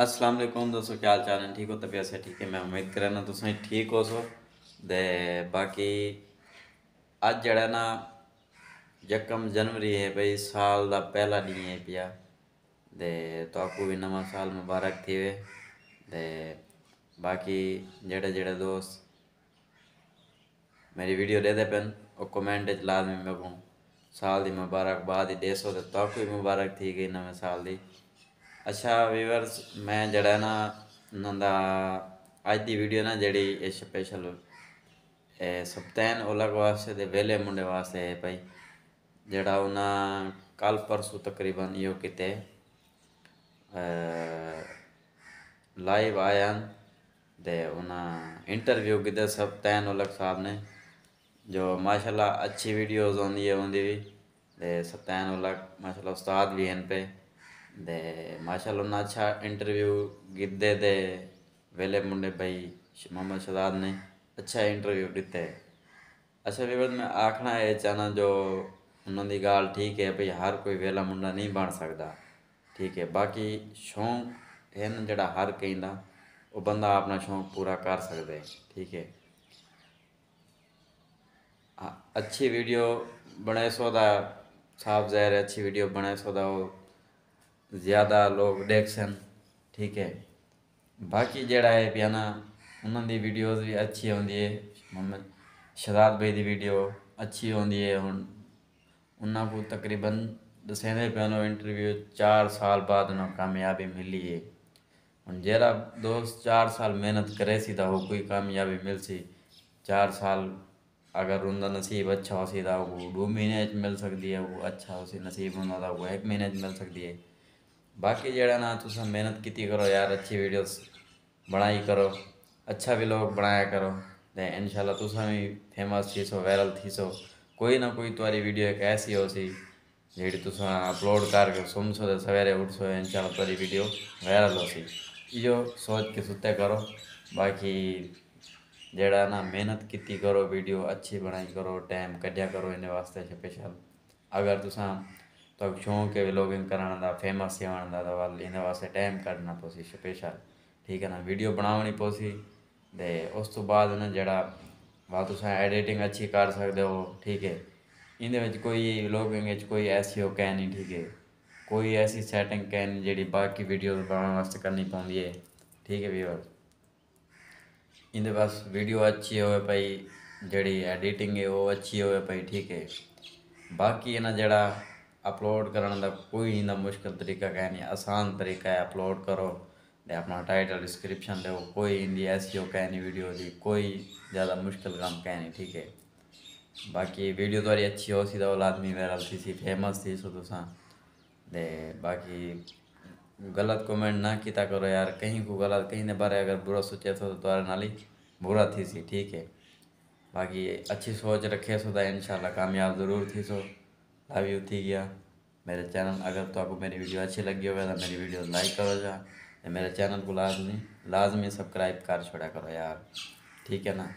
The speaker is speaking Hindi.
असलम दोस्तों क्या हाल चाल ठीक हो तबीयत से ठीक है मैं उम्मीद करा ना तुम ठीक हो सो ते बाकी अज जड़ा ना यकम जनवरी है भाई साल का पहला डी है पिया ते तो आपको भी नवा साल मुबारक थी वे ते बाकी जड़े जड़े दोस्त मेरी वीडियो लेते पेन और कमेंट लाजमी मैं साल की मुबारकबाद ही दे सो तो आपको भी मुबारक थी गई नवे साल की ਅੱਛਾ ਵੀਵਰਸ ਮੈਂ ਜਿਹੜਾ ਨਾ ਉਹਨਾਂ ਦਾ ਅੱਜ ਦੀ ਵੀਡੀਓ ਨਾ ਜਿਹੜੀ ਇਹ ਸਪੈਸ਼ਲ ਸਪਤੈਨ ਉਲਗ ਵਾਸਤੇ ਦੇ ਵੇਲੇ ਮੁੰਡੇ ਵਾਸਤੇ ਹੈ ਭਾਈ ਜਿਹੜਾ ਉਹਨਾਂ ਕੱਲ ਪਰਸੋਂ ਤਕਰੀਬਨ ਇਹੋ ਕਿਤੇ ਲਾਈਵ ਆਇਆ ਤੇ ਉਹਨਾਂ ਇੰਟਰਵਿਊ ਕਿਤੇ ਸਪਤੈਨ ਉਲਗ ਸਾਹਿਬ ਨੇ जो माशाल्लाह अच्छी वीडियोस होंगी है उनकी भी सत्यन उल्ला माशाल्लाह उस्ताद भी हैं पे दे माशाल्लाह अच्छा इंटरव्यू गिदे दे वेले मुंडे भाई मोहम्मद शदाद ने अच्छा इंटरव्यू दिते अच्छा विवर मैं आखना है चाहना जो उन्होंने गाल ठीक है भाई हर कोई वेला मुंडा नहीं बन सकता ठीक है बाकी शौक है ना जरा हर कहीं वो बंदा अपना शौक पूरा कर सकता है ठीक है अच्छी वीडियो बनाए सौदा साफ जहर अच्छी वीडियो बनाए सौदा वो ਜ਼ਿਆਦਾ ਲੋਕ ਦੇਖ ਸਨ ਠੀਕ ਹੈ ਬਾਕੀ ਜਿਹੜਾ ਹੈ ਪਿਆਨਾ ਉਹਨਾਂ ਦੀ ਵੀਡੀਓਜ਼ ਵੀ ਅੱਛੀ ਆਉਂਦੀ ਹੈ ਮੁਹੰਮਦ ਸ਼ਹਾਦ ਬਈ ਦੀ ਵੀਡੀਓ ਅੱਛੀ ਆਉਂਦੀ ਹੈ ਹੁਣ ਉਹਨਾਂ ਨੂੰ ਤਕਰੀਬਨ ਦਸੇਂਦੇ ਪਿਆਨੋ ਇੰਟਰਵਿਊ 4 ਸਾਲ ਬਾਅਦ ਉਹਨਾਂ ਕਾਮਯਾਬੀ ਮਿਲੀ ਹੈ ਹੁਣ ਜਿਹੜਾ ਦੋਸਤ 4 ਸਾਲ ਮਿਹਨਤ करे सी तो कोई कामयाबी मिल सी चार साल अगर उनका नसीब अच्छा हो सी तो वो दो महीने मिल सकती है वो अच्छा हो सी नसीब उनका तो वो एक महीने मिल सकती है बाकी जेड़ा ना तुस मेहनत की करो यार अच्छी वीडियोस बनाई करो अच्छा व्लॉग बनाया करो ने इनशाला तुस भी फेमस थी सो वायरल थी सो कोई ना कोई तुरी वीडियो एक ऐसी हो सी जी तुस अपलोड कर सुम सो तो सवेरे उठ सो इनशाला तुम्हारी वीडियो वायरल हो सी यो सोच के सुते करो बाकी जड़ा ना मेहनत की करो वीडियो अच्छी बनाई करो टाइम कड्या करो इन वास्ते स्पेशल अगर तुस ਤਾਂ ਸ਼ੌਂਕ ਹੈ ਵਲੋਗਿੰਗ ਕਰਨ ਦਾ ਫੇਮਸ ਹੋਣ ਦਾ ਤਾਂ ਵਾਲ ਇਹਨਾਂ ਵਾਸਤੇ ਟਾਈਮ ਕੱਢਣਾ ਪੋਸੀ ਸਪੈਸ਼ਲ ਠੀਕ ਹੈ ਨਾ ਵੀਡੀਓ ਬਣਾਉਣੀ ਪੋਸੀ ਦੇ ਉਸ ਤੋਂ ਬਾਅਦ ਨਾ ਜਿਹੜਾ ਵਾ ਤੁਸੀਂ ਐਡੀਟਿੰਗ ਅੱਛੀ ਕਰ ਸਕਦੇ ਹੋ ਠੀਕ ਹੈ ਇਹਦੇ ਵਿੱਚ ਕੋਈ ਵਲੋਗਿੰਗ ਵਿੱਚ ਕੋਈ ਐਸੀ ਹੋ ਕੈ ਨਹੀਂ ਠੀਕ ਹੈ ਕੋਈ ਐਸੀ ਸੈਟਿੰਗ ਕੈ ਨਹੀਂ ਜਿਹੜੀ ਬਾਕੀ ਵੀਡੀਓ ਬਣਾਉਣ ਵਾਸਤੇ ਕਰਨੀ ਪਉਂਦੀ ਹੈ ਠੀਕ ਹੈ ਵੀਰ ਇਹਦੇ ਬਸ ਵੀਡੀਓ ਅੱਛੀ ਹੋਵੇ ਭਾਈ ਜਿਹੜੀ ਐਡੀਟਿੰਗ ਹੈ ਉਹ ਅੱਛੀ ਹੋਵੇ ਭਾਈ ਠੀਕ ਹੈ ਬਾਕੀ ਇਹਨਾਂ ਜਿਹੜਾ ਅਪਲੋਡ ਕਰਨ ਦਾ ਕੋਈ ਇੰਨਾ ਮੁਸ਼ਕਲ ਤਰੀਕਾ ਕਹੇ ਨਹੀਂ ਆਸਾਨ ਤਰੀਕਾ ਹੈ ਅਪਲੋਡ ਕਰੋ ਤੇ ਆਪਣਾ ਟਾਈਟਲ ਡਿਸਕ੍ਰਿਪਸ਼ਨ ਦਿਓ ਕੋਈ ਇੰਦੀ ਐਸਈਓ ਕਹੇ ਨਹੀਂ वीडियो की कोई e ज़्यादा मुश्किल काम कह नहीं ठीक है बाकी वीडियो थोड़ी अच्छी हो सी तो आदमी वायरल थी सी फेमस थी सो तुसा दे बाकी गलत कमेंट ना किता करो यार कहीं को गलत कहीं ने बारे अगर बुरा सोचे तो तुम्हारे ही बुरा थी सी ठीक है बाकी अच्छी सोच रखे सो तो इन कामयाब ज़रूर थी सो अभी उठी गया मेरे चैनल अगर तो आपको मेरी वीडियो अच्छी लगी होगा तो मेरी वीडियो लाइक करो जा मेरे चैनल को लाजमी लाजमी सब्सक्राइब कर छोड़ा करो यार ठीक है ना